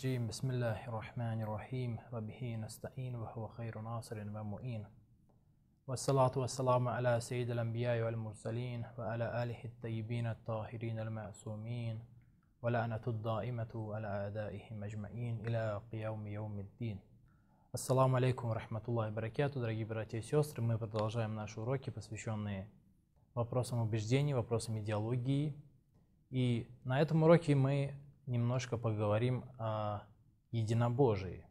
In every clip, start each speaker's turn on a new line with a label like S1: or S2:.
S1: الرجيم بسم الله الرحمن الرحيم وبه نستعين وهو خير ناصر ومؤين والصلاة والسلام على سيد الأنبياء والمرسلين وعلى آله الطيبين الطاهرين المعصومين ولعنة الدائمة على أعدائهم أجمعين إلى قيام يوم الدين Ассаламу алейкум, рахматуллахи баракату, дорогие братья и сестры. Мы продолжаем наши уроки, посвященные вопросам убеждений, вопросам идеологии. И на этом уроке мы немножко поговорим о единобожии.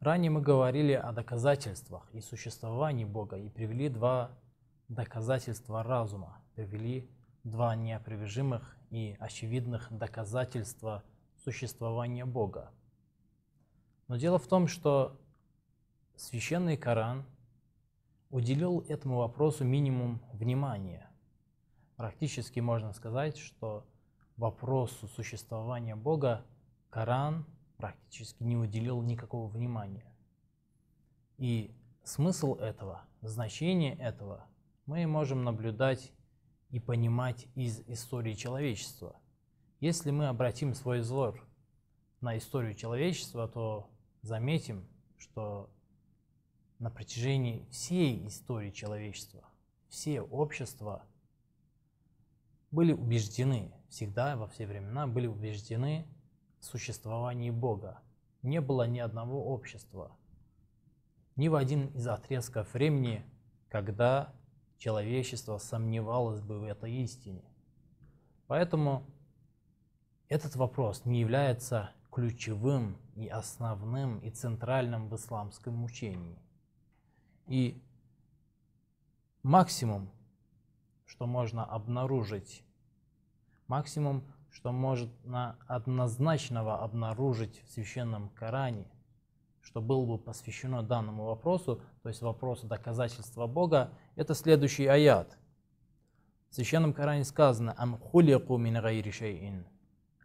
S1: Ранее мы говорили о доказательствах и существовании Бога и привели два доказательства разума, привели два неопровержимых и очевидных доказательства существования Бога. Но дело в том, что священный Коран уделил этому вопросу минимум внимания. Практически можно сказать, что вопросу существования Бога Коран практически не уделил никакого внимания. И смысл этого, значение этого мы можем наблюдать и понимать из истории человечества. Если мы обратим свой взор на историю человечества, то заметим, что на протяжении всей истории человечества все общества были убеждены, всегда, во все времена были убеждены в существовании Бога. Не было ни одного общества, ни в один из отрезков времени, когда человечество сомневалось бы в этой истине. Поэтому этот вопрос не является ключевым и основным и центральным в исламском учении. И максимум, что можно обнаружить Максимум, что может на однозначного обнаружить в священном Коране, что было бы посвящено данному вопросу, то есть вопросу доказательства Бога, это следующий аят. В священном Коране сказано «Ам хулику мин гайри шейин,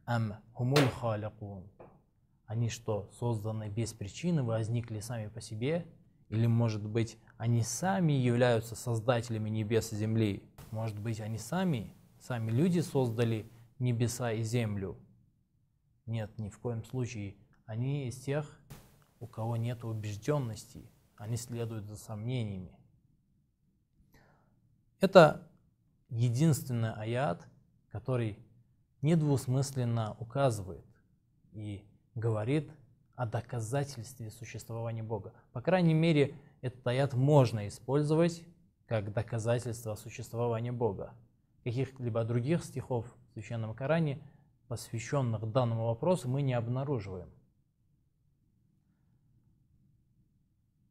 S1: ам хумуль халякун». Они что, созданы без причины, возникли сами по себе? Или, может быть, они сами являются создателями небес и земли? Может быть, они сами сами люди создали небеса и землю. Нет, ни в коем случае. Они из тех, у кого нет убежденности, они следуют за сомнениями. Это единственный аят, который недвусмысленно указывает и говорит о доказательстве существования Бога. По крайней мере, этот аят можно использовать как доказательство существования Бога каких-либо других стихов в Священном Коране, посвященных данному вопросу, мы не обнаруживаем.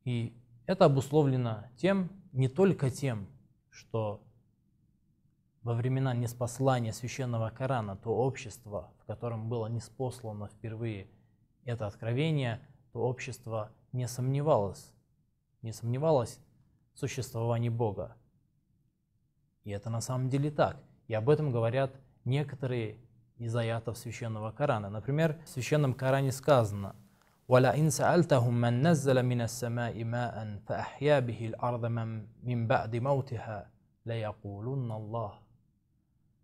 S1: И это обусловлено тем, не только тем, что во времена неспослания священного Корана то общество, в котором было неспослано впервые это откровение, то общество не сомневалось, не сомневалось в существовании Бога. И это на самом деле так. И об этом говорят некоторые из аятов Священного Корана. Например, в Священном Коране сказано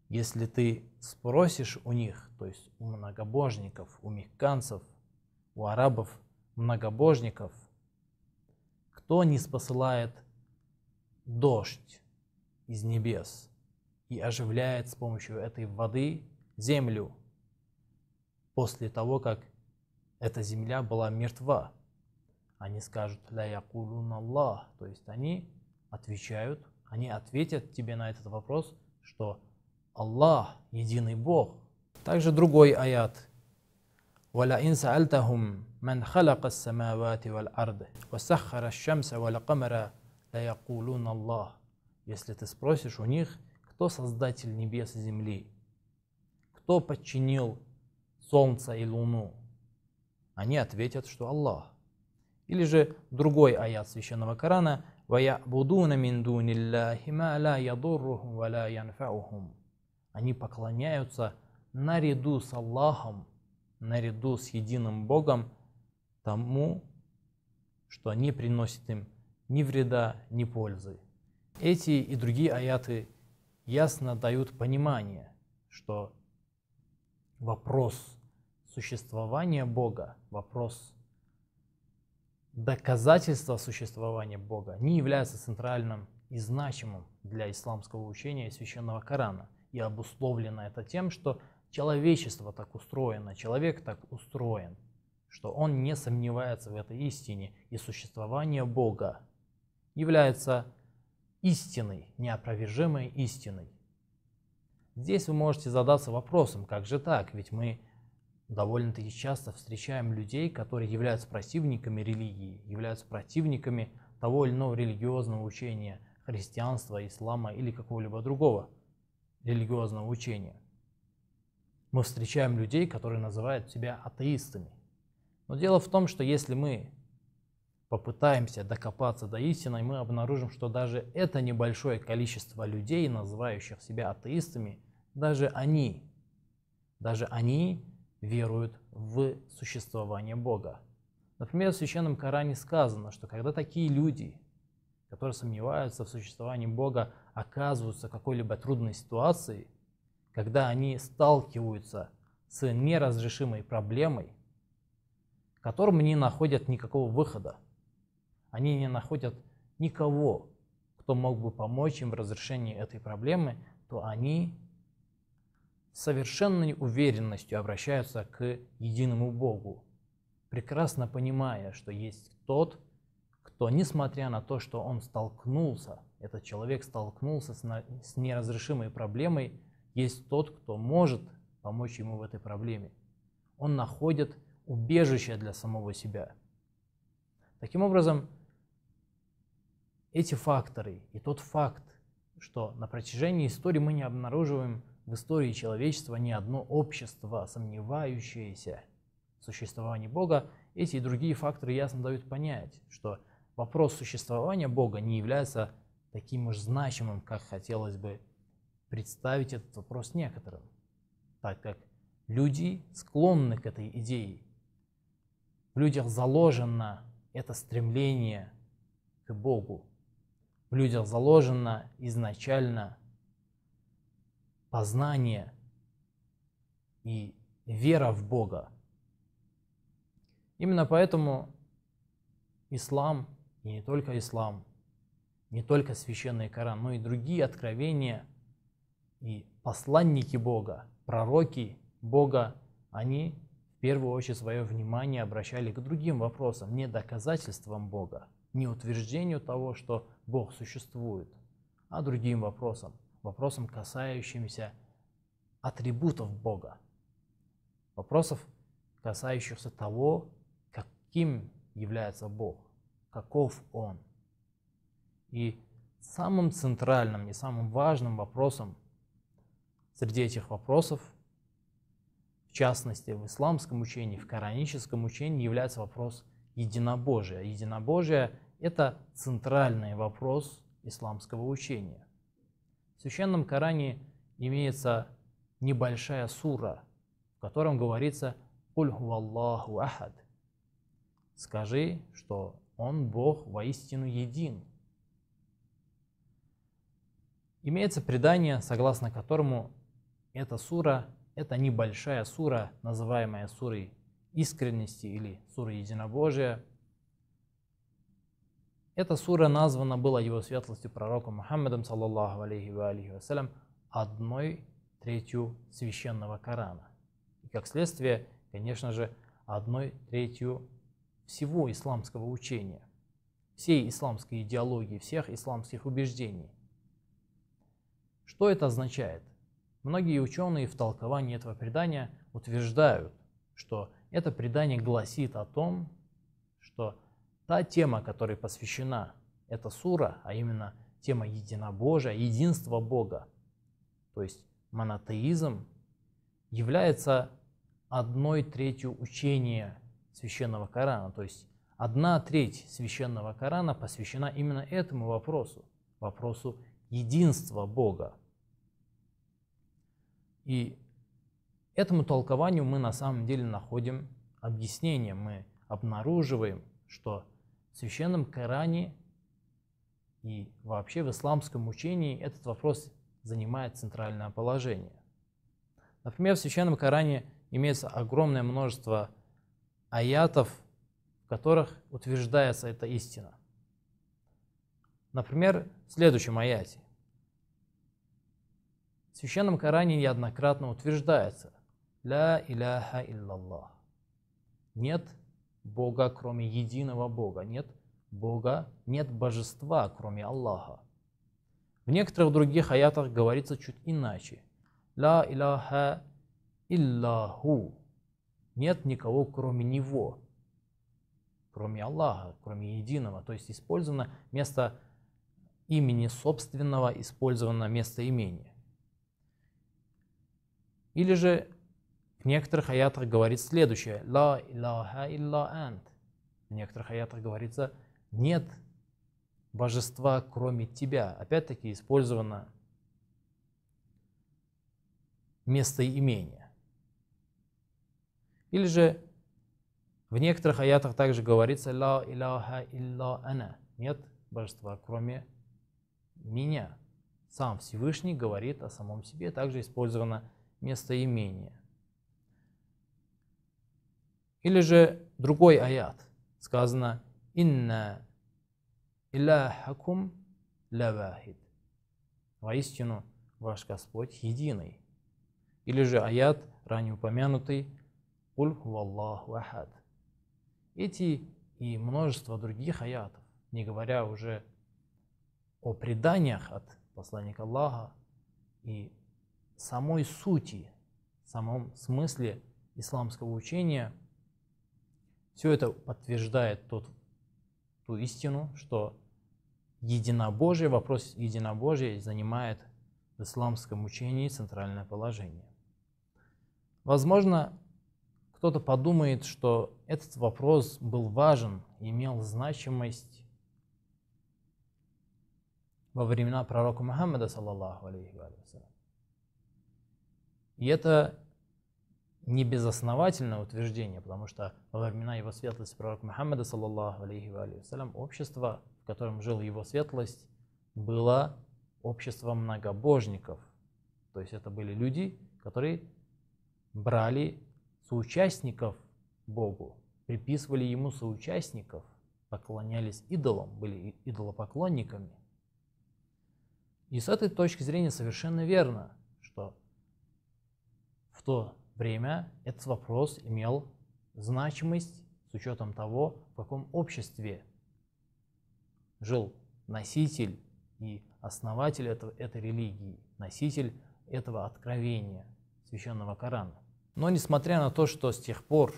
S1: Если ты спросишь у них, то есть у многобожников, у мекканцев, у арабов, многобожников, кто не спосылает дождь из небес и оживляет с помощью этой воды землю после того, как эта земля была мертва. Они скажут «Ля якулун Аллах», то есть они отвечают, они ответят тебе на этот вопрос, что Аллах – единый Бог. Также другой аят. وَلَئِنْ سَأَلْتَهُمْ مَنْ خَلَقَ السَّمَاوَاتِ وَالْأَرْضِ وَسَخَّرَ الشَّمْسَ وَالْقَمَرَ لَيَقُولُونَ اللَّهُ если ты спросишь у них, кто создатель небес и земли, кто подчинил солнце и луну, они ответят, что Аллах. Или же другой аят священного Корана وَيَعْبُدُونَ مِن دُونِ اللَّهِ مَا لَا يَضُرُّهُمْ وَلَا Они поклоняются наряду с Аллахом, наряду с единым Богом, тому, что не приносит им ни вреда, ни пользы. Эти и другие аяты ясно дают понимание, что вопрос существования Бога, вопрос доказательства существования Бога не является центральным и значимым для исламского учения и священного Корана. И обусловлено это тем, что человечество так устроено, человек так устроен, что он не сомневается в этой истине, и существование Бога является истиной, неопровержимой истиной. Здесь вы можете задаться вопросом, как же так, ведь мы довольно-таки часто встречаем людей, которые являются противниками религии, являются противниками того или иного религиозного учения, христианства, ислама или какого-либо другого религиозного учения. Мы встречаем людей, которые называют себя атеистами. Но дело в том, что если мы попытаемся докопаться до истины, мы обнаружим, что даже это небольшое количество людей, называющих себя атеистами, даже они, даже они веруют в существование Бога. Например, в Священном Коране сказано, что когда такие люди, которые сомневаются в существовании Бога, оказываются в какой-либо трудной ситуации, когда они сталкиваются с неразрешимой проблемой, которым не находят никакого выхода – они не находят никого, кто мог бы помочь им в разрешении этой проблемы, то они с совершенной уверенностью обращаются к единому Богу, прекрасно понимая, что есть тот, кто, несмотря на то, что он столкнулся, этот человек столкнулся с, неразрешимой проблемой, есть тот, кто может помочь ему в этой проблеме. Он находит убежище для самого себя. Таким образом, эти факторы и тот факт, что на протяжении истории мы не обнаруживаем в истории человечества ни одно общество, сомневающееся в существовании Бога, эти и другие факторы ясно дают понять, что вопрос существования Бога не является таким уж значимым, как хотелось бы представить этот вопрос некоторым, так как люди склонны к этой идее. В людях заложено это стремление к Богу, в людях заложено изначально познание и вера в Бога. Именно поэтому ислам, и не только ислам, не только священный Коран, но и другие откровения и посланники Бога, пророки Бога, они в первую очередь свое внимание обращали к другим вопросам, не доказательствам Бога, не утверждению того, что Бог существует, а другим вопросам, вопросам, касающимся атрибутов Бога, вопросов, касающихся того, каким является Бог, каков Он. И самым центральным и самым важным вопросом среди этих вопросов, в частности в исламском учении, в кораническом учении, является вопрос единобожия. Единобожие – это центральный вопрос исламского учения. В Священном Коране имеется небольшая сура, в котором говорится «Кульху ахад». Скажи, что Он Бог воистину един. Имеется предание, согласно которому эта сура – это небольшая сура, называемая сурой искренности или сурой единобожия – эта сура названа была его светлостью пророком Мухаммадом, саллаллаху алейхи ва алейхи вассалям, одной третью священного Корана. И как следствие, конечно же, одной третью всего исламского учения, всей исламской идеологии, всех исламских убеждений. Что это означает? Многие ученые в толковании этого предания утверждают, что это предание гласит о том, что та тема, которой посвящена эта сура, а именно тема единобожия, единства Бога, то есть монотеизм, является одной третью учения священного Корана. То есть одна треть священного Корана посвящена именно этому вопросу, вопросу единства Бога. И этому толкованию мы на самом деле находим объяснение, мы обнаруживаем, что в священном Коране и вообще в исламском учении этот вопрос занимает центральное положение. Например, в священном Коране имеется огромное множество аятов, в которых утверждается эта истина. Например, в следующем аяте. В священном Коране неоднократно утверждается «Ля иляха иллаллах» – «Нет Бога, кроме единого Бога. Нет Бога, нет божества, кроме Аллаха. В некоторых других аятах говорится чуть иначе. «Ла илаха илляху». Нет никого, кроме Него, кроме Аллаха, кроме единого. То есть использовано место имени собственного, использовано место местоимение. Или же в некоторых аятах говорится следующее. Ла илляха илля ант. В некоторых аятах говорится нет божества, кроме тебя. Опять-таки использовано местоимение. Или же в некоторых аятах также говорится «Ла илляха илля ана» – «Нет божества, кроме меня». Сам Всевышний говорит о самом себе, также использовано местоимение – или же другой аят сказано «Инна иляхакум лавахид». Воистину, ваш Господь единый. Или же аят, ранее упомянутый «Куль валлаху ахад». Эти и множество других аятов, не говоря уже о преданиях от посланника Аллаха и самой сути, самом смысле исламского учения – все это подтверждает тот, ту истину, что единобожие, вопрос единобожия занимает в исламском учении центральное положение. Возможно, кто-то подумает, что этот вопрос был важен, имел значимость во времена пророка Мухаммада, саллаллаху алейхи И это небезосновательное утверждение, потому что во времена его светлости пророка Мухаммада, саллаллаху алейхи ва алейхи общество, в котором жил его светлость, было обществом многобожников. То есть это были люди, которые брали соучастников Богу, приписывали ему соучастников, поклонялись идолам, были идолопоклонниками. И с этой точки зрения совершенно верно, что в то время этот вопрос имел значимость с учетом того, в каком обществе жил носитель и основатель этого, этой религии, носитель этого откровения священного Корана. Но несмотря на то, что с тех пор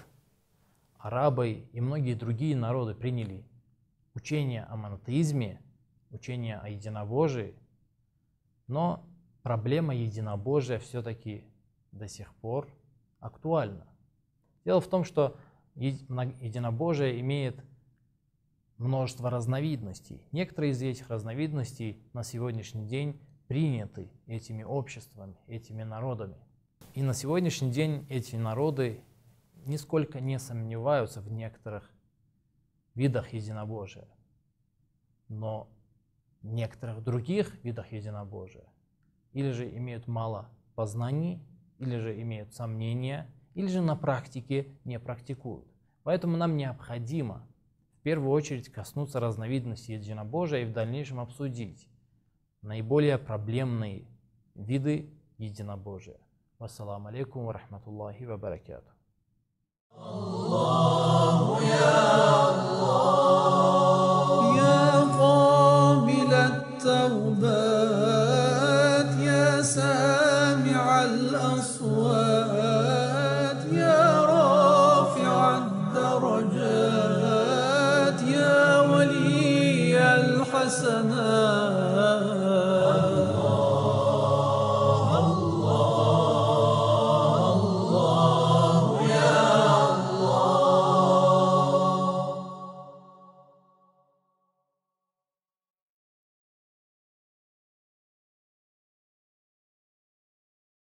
S1: арабы и многие другие народы приняли учение о монотеизме, учение о единобожии, но проблема единобожия все-таки до сих пор – актуально. Дело в том, что единобожие имеет множество разновидностей. Некоторые из этих разновидностей на сегодняшний день приняты этими обществами, этими народами. И на сегодняшний день эти народы нисколько не сомневаются в некоторых видах единобожия. Но в некоторых других видах единобожия или же имеют мало познаний или же имеют сомнения, или же на практике не практикуют. Поэтому нам необходимо в первую очередь коснуться разновидностей единобожия и в дальнейшем обсудить наиболее проблемные виды единобожия. Вассаламу алейкум ва рахматуллахи ва баракату. Аллаху